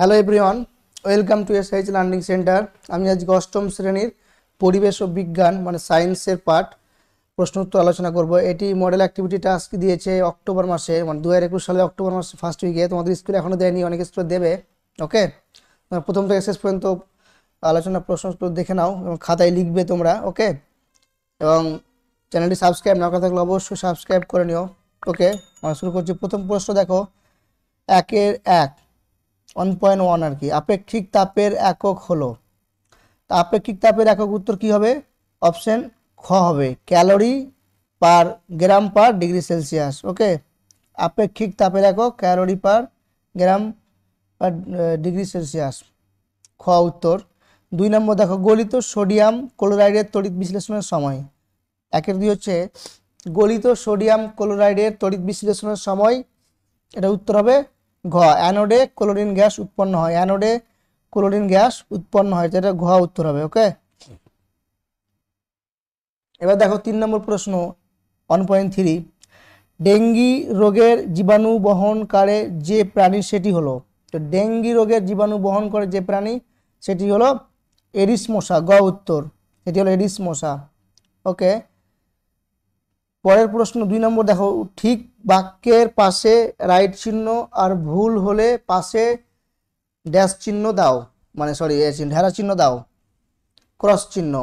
hello everyone welcome to H learning centre আমি আজকে অষ্টম শ্রেণীর পরিবেশ ও বিজ্ঞান মানে সায়েন্সের পার্ট প্রশ্ন উত্তর আলোচনা করব এটি মডেল অ্যাক্টিভিটি টাস্ক দিয়েছে অক্টোবর মাসে মানে দু হাজার সালে অক্টোবর মাসে ফার্স্ট উইকে তোমাদের স্কুলে এখনও দেয়নি অনেক স্কুলে দেবে ওকে প্রথম থেকে শেষ পর্যন্ত আলোচনা প্রশ্ন উত্তর দেখে নাও এবং খাতায় লিখবে তোমরা ওকে এবং চ্যানেলটি সাবস্ক্রাইব না করা থাকলে অবশ্যই সাবস্ক্রাইব করে নিও ওকে মানে আমরা শুরু করছি প্রথম প্রশ্ন দেখো একের এক ওয়ান পয়েন্ট ওয়ান আর কি আপেক্ষিক তাপের একক হলো তা আপেক্ষিক তাপের একক উত্তর কি হবে অপশন খ হবে calorie per gram per degree Celsius okay আপেক্ষিক তাপের একক calorie per gram per degree Celsius খ উত্তর দুই নম্বর দেখো গলিত সোডিয়াম ক্লোরাইডের তড়িৎ বিশ্লেষণের সময় একের দুই হচ্ছে গলিত সোডিয়াম ক্লোরাইডের তড়িৎ বিশ্লেষণের সময় এটা উত্তর হবে ঘ অ্যানোডে ক্লোরিন গ্যাস উৎপন্ন হয় অ্যানোডে ক্লোরিন গ্যাস উৎপন্ন হয় যেটা ঘ উত্তর হবে ওকে এবার দেখো তিন নম্বর প্রশ্ন ওয়ান পয়েন্ট থ্রি ডেঙ্গি রোগের জীবাণু বহন করে যে প্রাণী সেটি হলো তো ডেঙ্গি রোগের জীবাণু বহন করে যে প্রাণী সেটি হলো এরিস মশা গ উত্তর সেটি হলো এডিস মশা ওকে পরের প্রশ্ন দুই নম্বর দেখো ঠিক বাক্যের পাশে রাইট চিহ্ন আর ভুল হলে পাশে ড্যাশ চিহ্ন দাও মানে সরি ঢেরা চিহ্ন দাও ক্রস চিহ্ন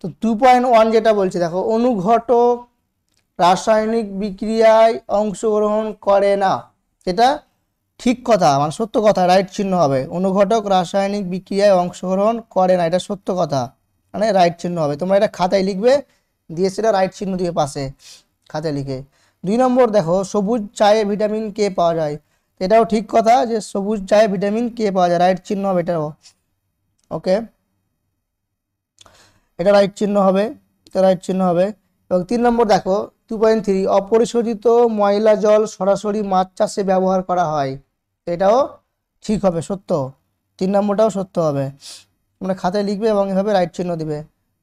তো টু পয়েন্ট ওয়ান যেটা বলছে দেখো অনুঘটক রাসায়নিক বিক্রিয়ায় অংশগ্রহণ করে না এটা ঠিক কথা মানে সত্য কথা রাইট চিহ্ন হবে অনুঘটক রাসায়নিক বিক্রিয়ায় অংশগ্রহণ করে না এটা সত্য কথা মানে রাইট চিহ্ন হবে তোমরা এটা খাতায় লিখবে দিয়ে সেটা রাইট চিহ্ন দিয়ে পাশে খাতে লিখে দুই নম্বর দেখো সবুজ চায়ে ভিটামিন কে পাওয়া যায় এটাও ঠিক কথা যে সবুজ চায়ে ভিটামিন কে পাওয়া যায় রাইট চিহ্ন হবে এটাও ওকে এটা রাইট চিহ্ন হবে এটা রাইট চিহ্ন হবে এবং তিন নম্বর দেখো টু পয়েন্ট থ্রি অপরিশোধিত ময়লা জল সরাসরি মাছ চাষে ব্যবহার করা হয় এটাও ঠিক হবে সত্য তিন নম্বরটাও সত্য হবে মানে খাতায় লিখবে এবং এভাবে রাইট চিহ্ন দিবে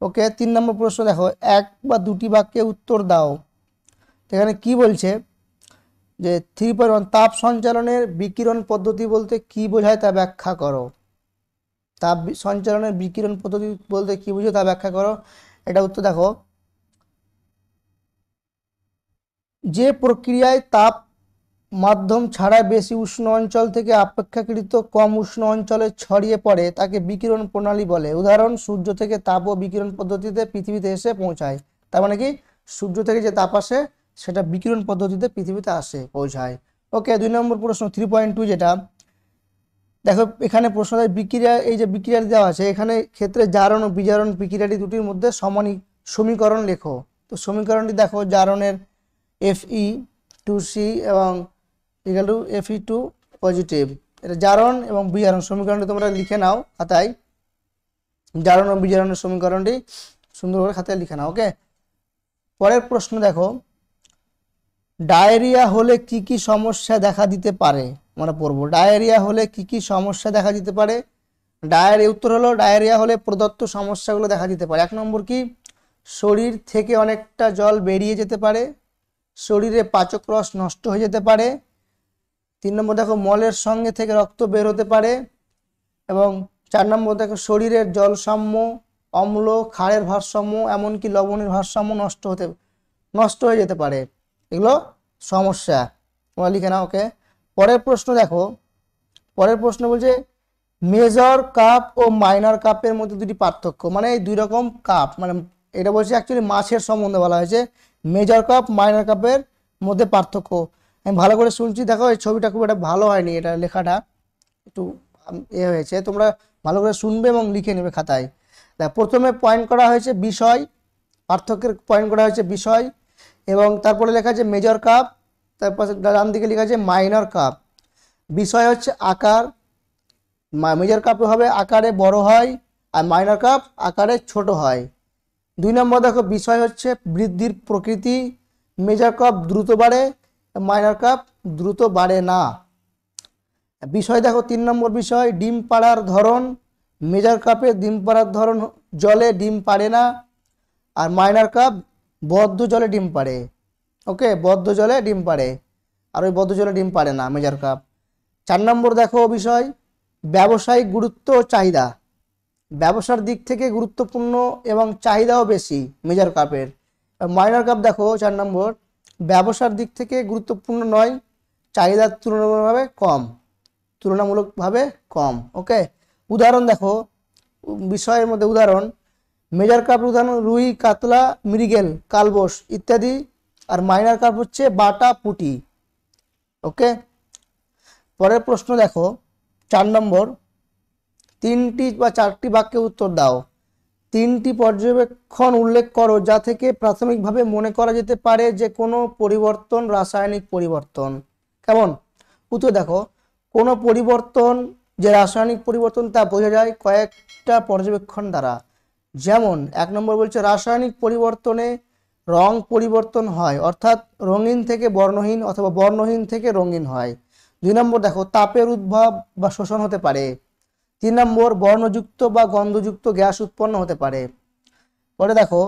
ওকে তিন নম্বর প্রশ্ন দেখো এক বা দুটি বাক্যে উত্তর দাও এখানে কি বলছে যে থ্রি পয়েন্ট ওয়ান তাপ সঞ্চালনের বিকিরণ পদ্ধতি বলতে কি বোঝায় তা ব্যাখ্যা করো তাপ সঞ্চালনের বিকিরণ পদ্ধতি বলতে কি বুঝো তা ব্যাখ্যা করো এটা উত্তর দেখো যে প্রক্রিয়ায় তাপ মাধ্যম ছাড়া বেশি উষ্ণ অঞ্চল থেকে অপেক্ষাকৃত কম উষ্ণ অঞ্চলে ছড়িয়ে পড়ে তাকে বিকিরণ প্রণালী বলে উদাহরণ সূর্য থেকে তাপ ও বিকিরণ পদ্ধতিতে পৃথিবীতে এসে পৌঁছায় তার মানে কি সূর্য থেকে যে তাপ আসে সেটা বিকিরণ পদ্ধতিতে পৃথিবীতে আসে পৌঁছায় ওকে দুই নম্বর প্রশ্ন থ্রি পয়েন্ট টু যেটা দেখো এখানে প্রশ্ন দেয় বিক্রিয়া এই যে বিক্রিয়াটি দেওয়া আছে এখানে ক্ষেত্রে জারণ ও বিজারণ বিক্রিয়াটি দুটির মধ্যে সমানই সমীকরণ লেখো তো সমীকরণটি দেখো জারণের এফ ই টু সি এবং equal to F E two positive এটা জারণ এবং বিজারণ সমীকরণটি তোমরা লিখে নাও খাতায় জারণ এবং বিজারণের সমীকরণটি সুন্দরভাবে খাতায় লিখে নাও ওকে পরের প্রশ্ন দেখো ডায়েরিয়া হলে কি কি সমস্যা দেখা দিতে পারে আমরা পড়বো ডায়েরিয়া হলে কি কি সমস্যা দেখা দিতে পারে ডায়ের উত্তর হলো ডায়েরিয়া হলে প্রদত্ত সমস্যাগুলো দেখা দিতে পারে এক নম্বর কি শরীর থেকে অনেকটা জল বেরিয়ে যেতে পারে শরীরে পাচক রস নষ্ট হয়ে যেতে পারে তিন নম্বর দেখো মলের সঙ্গে থেকে রক্ত বের হতে পারে এবং চার নম্বর দেখো শরীরের জলসাম্য অম্ল ক্ষারের ভারসাম্য এমনকি লবণের ভারসাম্য নষ্ট হতে নষ্ট হয়ে যেতে পারে এগুলো সমস্যা তোমরা লিখে না ওকে পরের প্রশ্ন দেখো পরের প্রশ্ন বলছে মেজর কাপ ও মাইনার কাপের মধ্যে দুটি পার্থক্য মানে এই দুই রকম কাপ মানে এটা বলছে অ্যাকচুয়ালি মাছের সম্বন্ধে বলা হয়েছে মেজর কাপ মাইনার কাপের মধ্যে পার্থক্য আমি ভালো করে শুনছি দেখো এই ছবিটা খুব একটা ভালো হয়নি এটা লেখাটা একটু এ হয়েছে তোমরা ভালো করে শুনবে এবং লিখে নেবে খাতায় দেখ প্রথমে পয়েন্ট করা হয়েছে বিষয় পার্থক্যের পয়েন্ট করা হয়েছে বিষয় এবং তারপরে লেখা আছে মেজর কাপ তারপর ডান দিকে লেখা আছে মাইনর কাপ বিষয় হচ্ছে আকার মেজর কাপ হবে আকারে বড় হয় আর মাইনর কাপ আকারে ছোট হয় দুই নম্বর দেখো বিষয় হচ্ছে বৃদ্ধির প্রকৃতি মেজর কাপ দ্রুত বাড়ে মাইনার কাপ দ্রুত বাড়ে না বিষয় দেখো তিন নম্বর বিষয় ডিম পাড়ার ধরন মেজার কাপে ডিম পাড়ার ধরন জলে ডিম পাড়ে না আর মাইনার কাপ বদ্ধ জলে ডিম পাড়ে ওকে বদ্ধ জলে ডিম পাড়ে আর ওই বদ্ধ জলে ডিম পাড়ে না মেজার কাপ চার নম্বর দেখো বিষয় ব্যবসায়িক গুরুত্ব ও চাহিদা ব্যবসার দিক থেকে গুরুত্বপূর্ণ এবং চাহিদাও বেশি মেজার কাপের মাইনার কাপ দেখো চার নম্বর ব্যবসার দিক থেকে গুরুত্বপূর্ণ নয় চাহিদার তুলনামূলকভাবে কম তুলনামূলকভাবে কম ওকে উদাহরণ দেখো বিষয়ের মধ্যে উদাহরণ মেজর কাপ উদাহরণ রুই কাতলা মৃগেল কালবোস ইত্যাদি আর মাইনার কাপ হচ্ছে বাটা পুটি ওকে পরের প্রশ্ন দেখো চার নম্বর তিনটি বা চারটি বাক্যে উত্তর দাও তিনটি পর্যবেক্ষণ উল্লেখ করো যা থেকে প্রাথমিকভাবে মনে করা যেতে পারে যে কোনো পরিবর্তন রাসায়নিক পরিবর্তন কেমন উত্তর দেখো কোনো পরিবর্তন যে রাসায়নিক পরিবর্তন তা বোঝা যায় কয়েকটা পর্যবেক্ষণ দ্বারা যেমন এক নম্বর বলছে রাসায়নিক পরিবর্তনে রং পরিবর্তন হয় অর্থাৎ রঙিন থেকে বর্ণহীন অথবা বর্ণহীন থেকে রঙিন হয় দুই নম্বর দেখো তাপের উদ্ভব বা শোষণ হতে পারে তিন নম্বর বর্ণযুক্ত বা গন্ধযুক্ত গ্যাস উৎপন্ন হতে পারে পরে দেখো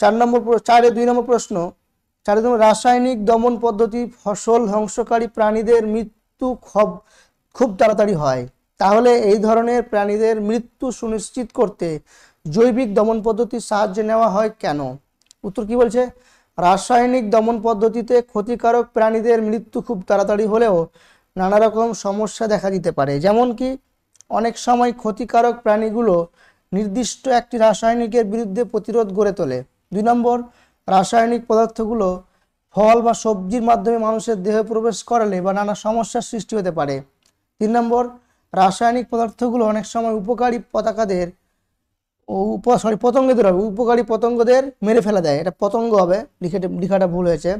চার নম্বর চারে দুই নম্বর প্রশ্ন চারে নম্বর রাসায়নিক দমন পদ্ধতি ফসল ধ্বংসকারী প্রাণীদের মৃত্যু খব খুব তাড়াতাড়ি হয় তাহলে এই ধরনের প্রাণীদের মৃত্যু সুনিশ্চিত করতে জৈবিক দমন পদ্ধতির সাহায্য নেওয়া হয় কেন উত্তর কি বলছে রাসায়নিক দমন পদ্ধতিতে ক্ষতিকারক প্রাণীদের মৃত্যু খুব তাড়াতাড়ি হলেও নানা রকম সমস্যা দেখা দিতে পারে যেমন কি অনেক সময় ক্ষতিকারক প্রাণীগুলো নির্দিষ্ট একটি রাসায়নিকের বিরুদ্ধে প্রতিরোধ গড়ে তোলে দুই নম্বর রাসায়নিক পদার্থগুলো ফল বা সবজির মাধ্যমে মানুষের দেহে প্রবেশ করালে বা নানা সমস্যার সৃষ্টি হতে পারে তিন নম্বর রাসায়নিক পদার্থগুলো অনেক সময় উপকারী পতাকাদের উপ সরি পতঙ্গদের হবে উপকারী পতঙ্গদের মেরে ফেলা দেয় এটা পতঙ্গ হবে লিখে লিখাটা ভুল হয়েছে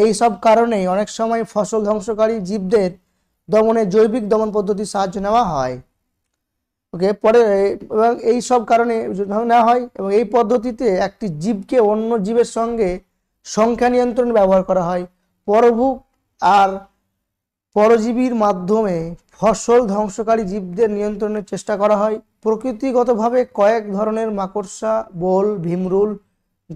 এই সব কারণেই অনেক সময় ফসল ধ্বংসকারী জীবদের দমনে জৈবিক দমন পদ্ধতির সাহায্য নেওয়া হয় ওকে পরে এবং এই সব কারণে নেওয়া হয় এবং এই পদ্ধতিতে একটি জীবকে অন্য জীবের সঙ্গে সংখ্যা নিয়ন্ত্রণ ব্যবহার করা হয় পরভুক আর পরজীবীর মাধ্যমে ফসল ধ্বংসকারী জীবদের নিয়ন্ত্রণের চেষ্টা করা হয় প্রকৃতিগতভাবে কয়েক ধরনের মাকড়সা বোল ভীমরুল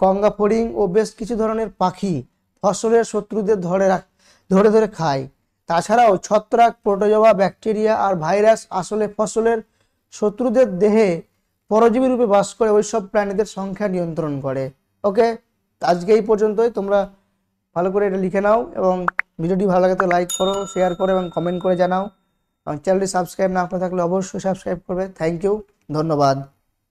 গঙ্গা ফড়িং ও বেশ কিছু ধরনের পাখি ফসলের শত্রুদের ধরে রাখ ধরে ধরে খায় তাছাড়াও ছত্রাক প্রোটোজোয়া ব্যাকটেরিয়া আর ভাইরাস আসলে ফসলের শত্রুদের দেহে পরজীবী রূপে বাস করে ওইসব প্রাণীদের সংখ্যা নিয়ন্ত্রণ করে ওকে আজকে এই পর্যন্তই তোমরা ভালো করে এটা লিখে নাও এবং ভিডিওটি ভালো লাগে তো লাইক করো শেয়ার করো এবং কমেন্ট করে জানাও এবং চ্যানেলটি সাবস্ক্রাইব না করে থাকলে অবশ্যই সাবস্ক্রাইব করবে থ্যাংক ইউ ধন্যবাদ